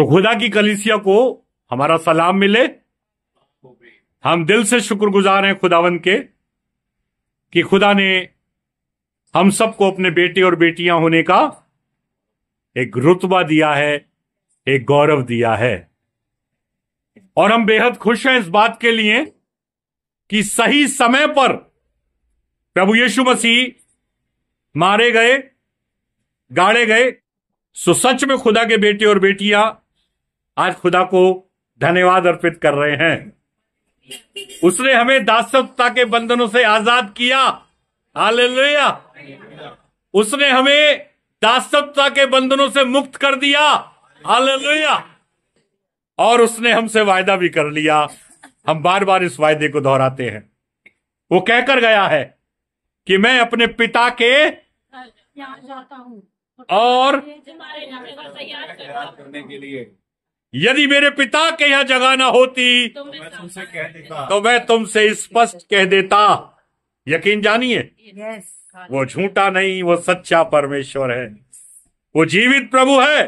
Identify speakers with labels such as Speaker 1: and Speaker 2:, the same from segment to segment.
Speaker 1: खुदा की कलिसिया को हमारा सलाम मिले हम दिल से शुक्रगुजार हैं खुदावन के कि खुदा ने हम सबको अपने बेटे और बेटियां होने का एक रुतबा दिया है एक गौरव दिया है और हम बेहद खुश हैं इस बात के लिए कि सही समय पर प्रभु यीशु मसीह मारे गए गाड़े गए सो सच में खुदा के बेटे और बेटियां आज खुदा को धन्यवाद अर्पित कर रहे हैं उसने हमें दासत्ता के बंधनों से आजाद किया हालेलुया उसने हमें दासत्ता के बंधनों से मुक्त कर दिया हालेलुया और उसने हमसे वायदा भी कर लिया हम बार बार इस वायदे को दोहराते हैं वो कहकर गया है कि मैं अपने पिता के जाता हूं और करने के लिए यदि मेरे पिता के यहाँ जगह ना होती तो मैं तुमसे तो स्पष्ट कह देता यकीन जानिए वो झूठा नहीं वो सच्चा परमेश्वर है वो जीवित प्रभु है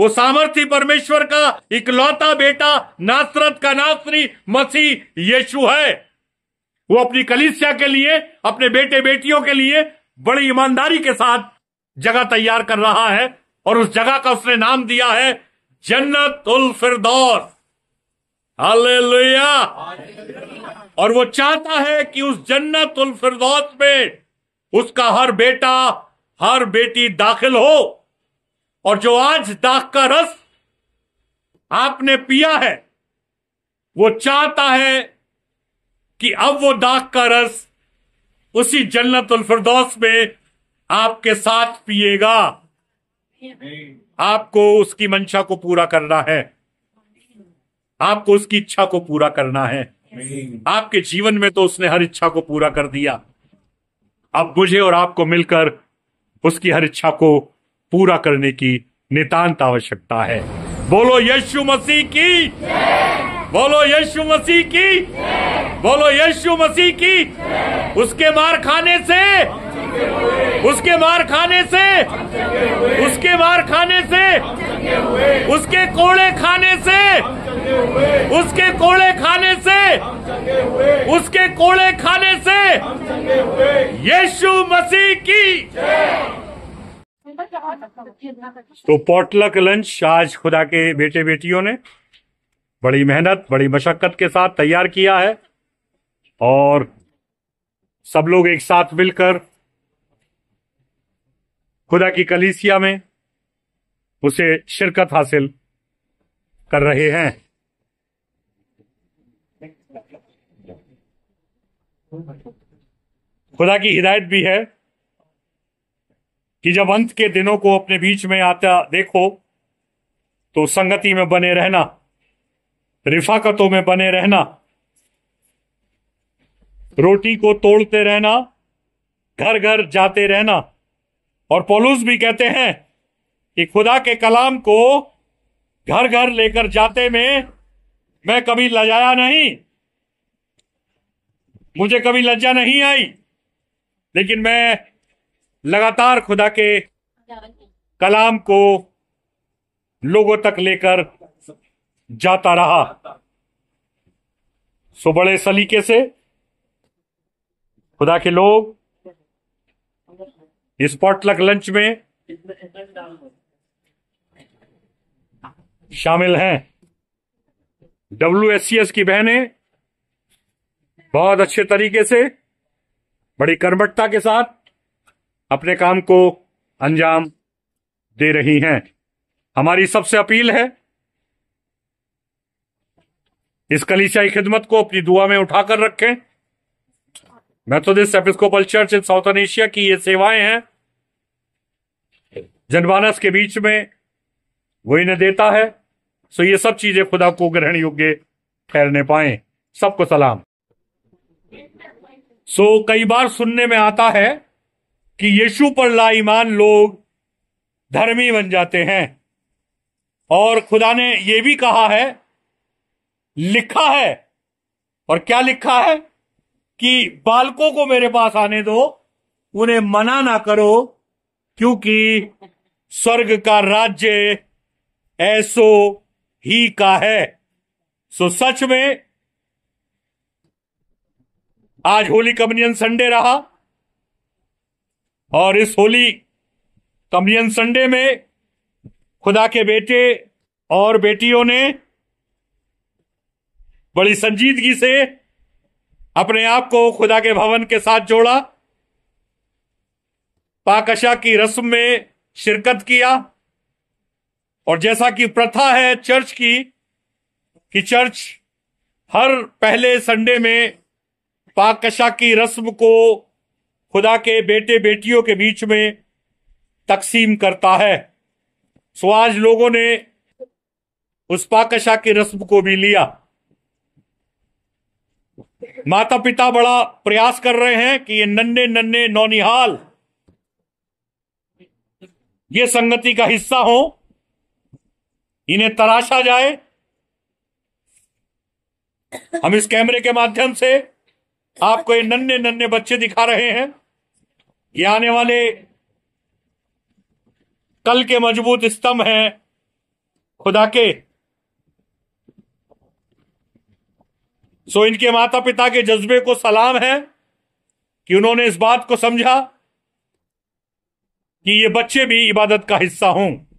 Speaker 1: वो सामर्थ्य परमेश्वर का इकलौता बेटा नासरत का नासरी मसीह यीशु है वो अपनी कलिसिया के लिए अपने बेटे बेटियों के लिए बड़ी ईमानदारी के साथ जगह तैयार कर रहा है और उस जगह का उसने नाम दिया है जन्नत उल फिरदौस हालेलुया और वो चाहता है कि उस जन्नत उल फिरदौस में उसका हर बेटा हर बेटी दाखिल हो और जो आज दाख का रस आपने पिया है वो चाहता है कि अब वो दाख का रस उसी जन्नत उल फिरदौस में आपके साथ पिएगा आपको उसकी मंशा को पूरा करना है आपको उसकी इच्छा को पूरा करना है आपके जीवन में तो उसने हर इच्छा को पूरा कर दिया अब मुझे और आपको मिलकर उसकी हर इच्छा को पूरा करने की नितांत आवश्यकता है बोलो यीशु मसीह की बोलो यीशु मसीह की बोलो यीशु मसीह की उसके मार खाने से उसके मार खाने से उसके मार खाने उसके कोड़े खाने से उसके कोड़े खाने से उसके कोड़े खाने से यीशु मसीह की तो पोटलक लंच आज खुदा के बेटे बेटियों ने बड़ी मेहनत बड़ी मशक्कत के साथ तैयार किया है और सब लोग एक साथ मिलकर खुदा की कलीसिया में उसे शिरकत हासिल कर रहे हैं खुदा की हिदायत भी है कि जब अंत के दिनों को अपने बीच में आता देखो तो संगति में बने रहना रिफाकतों में बने रहना रोटी को तोड़ते रहना घर घर जाते रहना और पोलूस भी कहते हैं कि खुदा के कलाम को घर घर लेकर जाते में मैं कभी लजाया नहीं मुझे कभी लज्जा नहीं आई लेकिन मैं लगातार खुदा के कलाम को लोगों तक लेकर जाता रहा सो बड़े सलीके से खुदा के लोग इस पॉटलक लंच में शामिल हैं डब्ल्यू की बहनें बहुत अच्छे तरीके से बड़ी कर्मठता के साथ अपने काम को अंजाम दे रही हैं हमारी सबसे अपील है इस कलीसियाई खिदमत को अपनी दुआ में उठाकर रखें Methodist Episcopal Church in Southern Asia की ये सेवाएं हैं जनमानस के बीच में वो इन्हें देता है सो ये सब चीजें खुदा को ग्रहण योग्य ठहरने पाए सबको सलाम सो कई बार सुनने में आता है कि यीशु पर लाईमान लोग धर्मी बन जाते हैं और खुदा ने यह भी कहा है लिखा है और क्या लिखा है कि बालकों को मेरे पास आने दो उन्हें मना ना करो क्योंकि स्वर्ग का राज्य ऐसो ही का है सो सच में आज होली कम्युनियन संडे रहा और इस होली कम्युनियन संडे में खुदा के बेटे और बेटियों ने बड़ी संजीदगी से अपने आप को खुदा के भवन के साथ जोड़ा पाकशा की रस्म में शिरकत किया और जैसा कि प्रथा है चर्च की कि चर्च हर पहले संडे में पाकशा की रस्म को खुदा के बेटे बेटियों के बीच में तकसीम करता है सो आज लोगों ने उस पाकशा की रस्म को भी लिया माता पिता बड़ा प्रयास कर रहे हैं कि ये नन्हे नन्हे नौनिहाल ये संगति का हिस्सा हो इन्हें तराशा जाए हम इस कैमरे के माध्यम से आपको ये नन्हे नन्हे बच्चे दिखा रहे हैं ये आने वाले कल के मजबूत स्तंभ हैं खुदा के सो इनके माता पिता के जज्बे को सलाम है कि उन्होंने इस बात को समझा कि ये बच्चे भी इबादत का हिस्सा हों